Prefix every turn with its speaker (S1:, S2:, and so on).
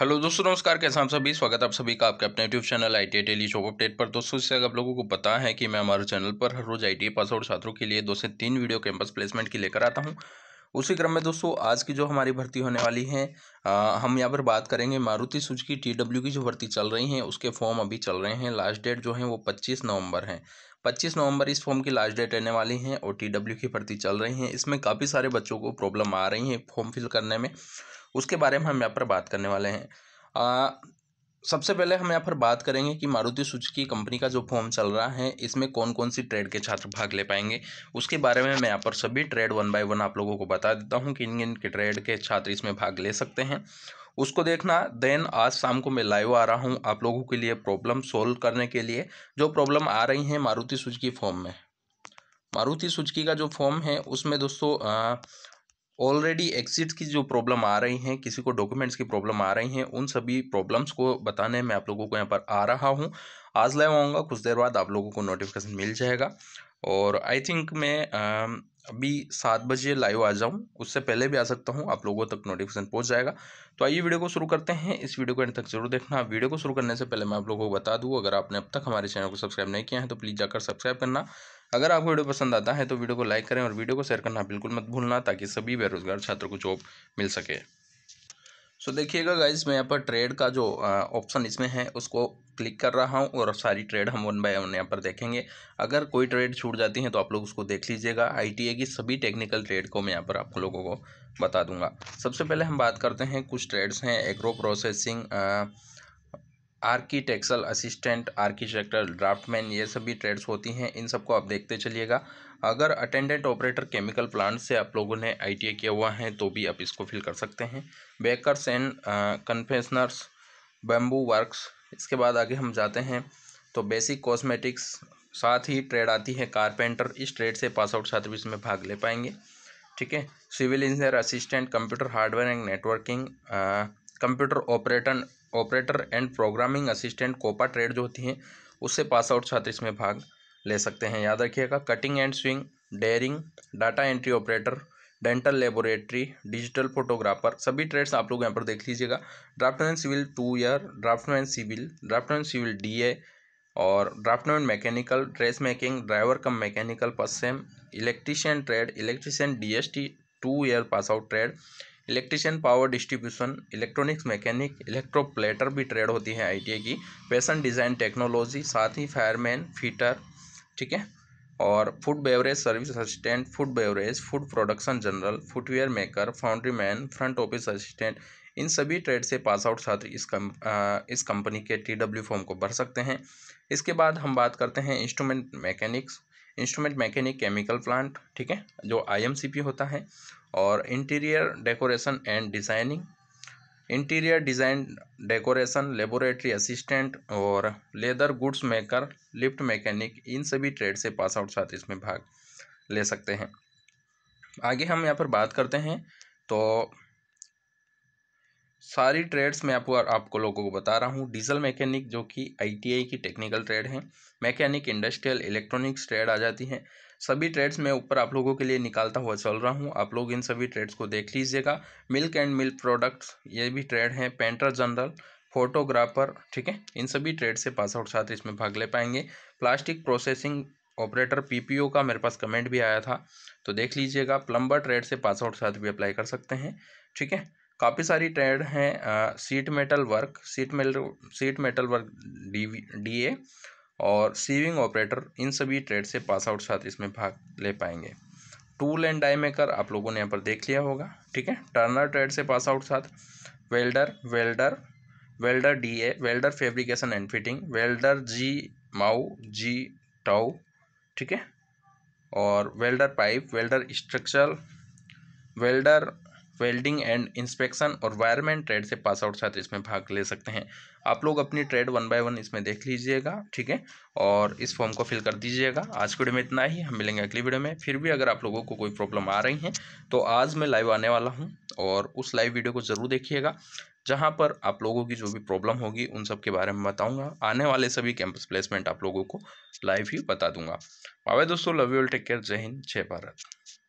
S1: hello दोस्तों नमस्कार कैसे हम सभी स्वागत आप सभी का आपके अपने YouTube channel I T daily job update पर दोस्तों इससे आप लोगों को पता है कि मैं हमारे चैनल पर हर रोज आई टी पास आउट छात्रों के लिए दो से तीन वीडियो कैंपस प्लेसमेंट की लेकर आता हूं उसी क्रम में दोस्तों आज की जो हमारी भर्ती होने वाली है आ, हम यहाँ पर बात करेंगे मारुति की टी डब्ल्यू की जो भर्ती चल रही है उसके फॉर्म अभी चल रहे हैं लास्ट डेट जो है वो पच्चीस नवंबर है पच्चीस नवंबर इस फॉर्म की लास्ट डेट रहने वाली है और टी डब्ल्यू की भर्ती चल रही है इसमें काफ़ी सारे बच्चों को प्रॉब्लम आ रही है फॉर्म फिल करने में उसके बारे में हम यहाँ पर बात करने वाले हैं आ, सबसे पहले हम यहाँ पर बात करेंगे कि मारुति सुजुकी कंपनी का जो फॉर्म चल रहा है इसमें कौन कौन सी ट्रेड के छात्र भाग ले पाएंगे उसके बारे में मैं यहाँ पर सभी ट्रेड वन बाय वन आप लोगों को बता देता हूँ कि इन इन के ट्रेड के छात्र इसमें भाग ले सकते हैं उसको देखना देन आज शाम को मैं लाइव आ रहा हूँ आप लोगों के लिए प्रॉब्लम सोल्व करने के लिए जो प्रॉब्लम आ रही है मारुति सुजुकी फॉर्म में मारुति सुजुकी का जो फॉर्म है उसमें दोस्तों ऑलरेडी एक्सिट की जो प्रॉब्लम आ रही हैं किसी को डॉक्यूमेंट्स की प्रॉब्लम आ रही हैं उन सभी प्रॉब्लम्स को बताने में आप लोगों को यहाँ पर आ रहा हूँ आज लाइव आऊँगा कुछ देर बाद आप लोगों को नोटिफिकेशन मिल जाएगा और आई थिंक मैं अभी सात बजे लाइव आ जाऊँ उससे पहले भी आ सकता हूँ आप लोगों तक नोटिफिकेशन पहुँच जाएगा तो आइए वीडियो को शुरू करते हैं इस वीडियो को एंड तक जरूर देखना वीडियो को शुरू करने से पहले मैं आप लोगों को बता दूँ अगर आपने अब तक हमारे चैनल को सब्सक्राइब नहीं किया है तो प्लीज़ जाकर सब्सक्राइब करना अगर आपको वीडियो पसंद आता है तो वीडियो को लाइक करें और वीडियो को शेयर करना बिल्कुल मत भूलना ताकि सभी बेरोजगार छात्रों को जॉब मिल सके सो so, देखिएगा गाइज मैं यहाँ पर ट्रेड का जो ऑप्शन इसमें है उसको क्लिक कर रहा हूँ और सारी ट्रेड हम वन बाय वन यहाँ पर देखेंगे अगर कोई ट्रेड छूट जाती है तो आप लोग उसको देख लीजिएगा आई की सभी टेक्निकल ट्रेड को मैं यहाँ पर आप लोगों को बता दूंगा सबसे पहले हम बात करते हैं कुछ ट्रेड्स हैं agro processing architectural assistant architectural draftsman ये सभी ट्रेड्स होती हैं इन सबको आप देखते चलिएगा अगर अटेंडेंट ऑपरेटर केमिकल प्लांट से आप लोगों ने आई किया हुआ है तो भी आप इसको फिल कर सकते हैं bakers and confectioners bamboo works इसके बाद आगे हम जाते हैं तो बेसिक कॉस्मेटिक्स साथ ही ट्रेड आती है कारपेंटर इस ट्रेड से पास आउट छात्र इसमें भाग ले पाएंगे ठीक है civil engineer assistant computer hardware and networking computer operator operator and programming assistant COPA trade जो होती हैं उससे पास आउट छात्र इसमें भाग ले सकते हैं याद रखिएगा cutting and sewing dairying data entry operator dental laboratory digital photographer सभी ट्रेड्स आप लोग यहाँ पर देख लीजिएगा draftsman civil two year draftsman civil draftsman civil A और draftsman mechanical dress making driver cum mechanical same electrician trade electrician D T two year pass out trade electrician power distribution electronics mechanic electroplater भी trade होती है आई की fashion design technology साथ ही fireman fitter ठीक है और food beverage service assistant food beverage food production general footwear maker foundry man front office assistant इन सभी ट्रेड से पास आउट छात्र इस कम इस कंपनी के टी डब्ल्यू फॉर्म को भर सकते हैं इसके बाद हम बात करते हैं instrument mechanics instrument mechanic chemical plant ठीक है जो आईएमसीपी होता है और interior decoration and designing interior design decoration laboratory assistant और leather goods maker lift mechanic इन सभी ट्रेड से पास आउट छात्र इसमें भाग ले सकते हैं आगे हम यहाँ पर बात करते हैं तो सारी ट्रेड्स मैं आपको आपको लोगों को बता रहा हूँ डीजल मैकेनिक जो कि आईटीआई की टेक्निकल ट्रेड है मैकेनिक इंडस्ट्रियल इलेक्ट्रॉनिक्स ट्रेड आ जाती हैं सभी ट्रेड्स मैं ऊपर आप लोगों के लिए निकालता हुआ चल रहा हूँ आप लोग इन सभी ट्रेड्स को देख लीजिएगा मिल्क एंड मिल्क प्रोडक्ट्स ये भी ट्रेड हैं पेंटर जनरल फोटोग्राफर ठीक है इन सभी ट्रेड से पास आउट छात्र इसमें भाग ले पाएंगे प्लास्टिक प्रोसेसिंग ऑपरेटर पीपीओ का मेरे पास कमेंट भी आया था तो देख लीजिएगा प्लम्बर ट्रेड से पास आउट छात्र भी अप्लाई कर सकते हैं ठीक है काफ़ी सारी ट्रेड हैं sheet metal work sheet metal sheet metal work D D और सीविंग ऑपरेटर इन सभी ट्रेड से पास आउट छात्र इसमें भाग ले पाएंगे टूल एंड डाई मेकर आप लोगों ने यहाँ पर देख लिया होगा ठीक है टर्नर ट्रेड से पास आउट छात्र welder welder welder D A welder fabrication and fitting welder G माओ जी टाउ ठीक है और welder pipe welder structure welder welding and inspection और वायरमैन ट्रेड से पास आउट छात्र इसमें भाग ले सकते हैं आप लोग अपनी ट्रेड वन बाय वन इसमें देख लीजिएगा ठीक है और इस फॉर्म को फिल कर दीजिएगा आज की वीडियो में इतना ही हम मिलेंगे अगली वीडियो में फिर भी अगर आप लोगों को कोई प्रॉब्लम आ रही है तो आज मैं लाइव आने वाला हूँ और उस लाइव वीडियो को ज़रूर देखिएगा जहाँ पर आप लोगों की जो भी प्रॉब्लम होगी उन सब के बारे में बताऊँगा आने वाले सभी कैंपस प्लेसमेंट आप लोगों को लाइव ही बता दूंगा बाय दोस्तों लव यू टेक केयर जय हिंद जय भारत